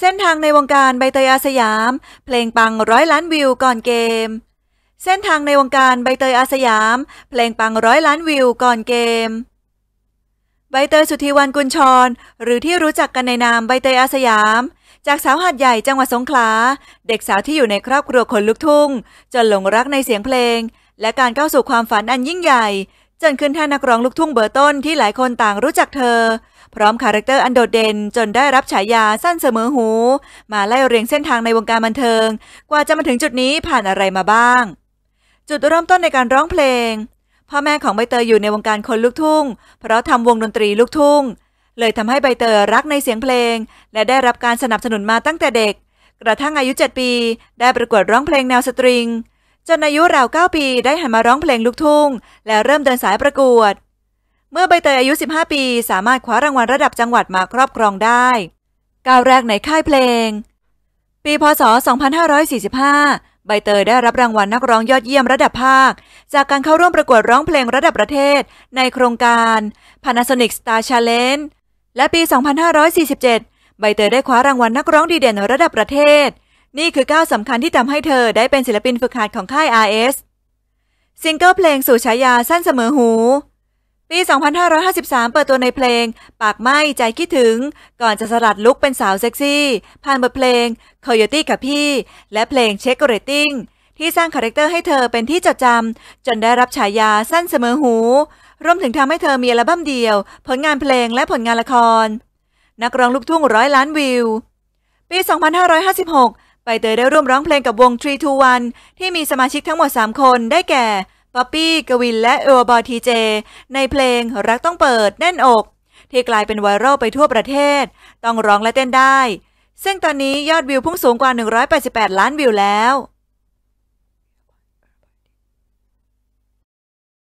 เส้นทางในวงการใบเตยอาสยาม เพลงปังร้อยล้านวิวก่อนเกม เส้นทางในวงการใบเตยอาสยาม เพลงปังร้อยล้านวิวก่อนเกม ใบเตยสุธีวันกุลชร หรือที่รู้จักกันในนามใบเตยอาสยาม จากสาวหัดใหญ่จังหวัดสงขลาเด็กสาวที่อยู่ในครอบครัวคนลุกทุ่ง จนหลงรักในเสียงเพลง และการเข้าสู่ความฝันอันยิ่งใหญ่จนขึ้นแท่นนักร้องลูกทุ่งเบอร์ต้นที่หลายคนต่างรู้จักเธอ พร้อมคาแรคเตอร์อันโดดเด่นจนได้รับฉายาสั้นเสมอหู มาไล่เรียงเส้นทางในวงการบันเทิง กว่าจะมาถึงจุดนี้ผ่านอะไรมาบ้าง จุดเริ่มต้นในการร้องเพลง พ่อแม่ของใบเตยอยู่ในวงการคนลูกทุ่ง เพราะทำวงดนตรีลูกทุ่ง เลยทำให้ใบเตยรักในเสียงเพลง และได้รับการสนับสนุนมาตั้งแต่เด็ก กระทั่งอายุ 7 ปีได้ประกวดร้องเพลงแนวสตริงจนอายุราว 9 ปีได้หันมาร้องเพลงลูกทุ่ง และเริ่มเดินสายประกวด เมื่อใบเตยอายุ 15 ปี สามารถคว้ารางวัลระดับจังหวัดมาครอบครองได้ก้าวแรกในค่ายเพลง ปีพศ 2545 ใบเตยได้รับรางวัลนักร้องยอดเยี่ยมระดับภาค จากการเข้าร่วมประกวดร้องเพลงระดับประเทศในโครงการ Panasonic Star Challenge และปี 2547 ใบเตยได้คว้ารางวัลนักร้องดีเด่นระดับประเทศนี่คือก้าวสำคัญที่ทำให้เธอได้เป็นศิลปินฝึกหัดของค่าย RS ซิงเกิลเพลงสู่ฉายาสั้นเสมอหู ปี 2553 เปิดตัวในเพลง ปากไม้ใจคิดถึง ก่อนจะสลัดลุกเป็นสาวเซ็กซี่ ผ่านบทเพลง Coyote กับพี่ และเพลง Check Rating ที่สร้างคาแรคเตอร์ให้เธอเป็นที่จดจำจนได้รับฉายาสั้นเสมอหูรวมถึงทำให้เธอมีอัลบั้มเดียว ผลงานเพลงและผลงานละคร นักร้องลูกทุ่งร้อยล้านวิว ปี 2556ใบเตยได้ร่วมร้องเพลงกับวง 3 2 1 ที่มีสมาชิกทั้งหมด 3 คนได้แก่ ป๊อปปี้ กวิน และเอวบอทีเจ ในเพลงรักต้องเปิดแน่นอก ที่กลายเป็นไวรัลไปทั่วประเทศ ต้องร้องและเต้นได้ ซึ่งตอนนี้ยอดวิวพุ่งสูงกว่า 188 ล้านวิวแล้ว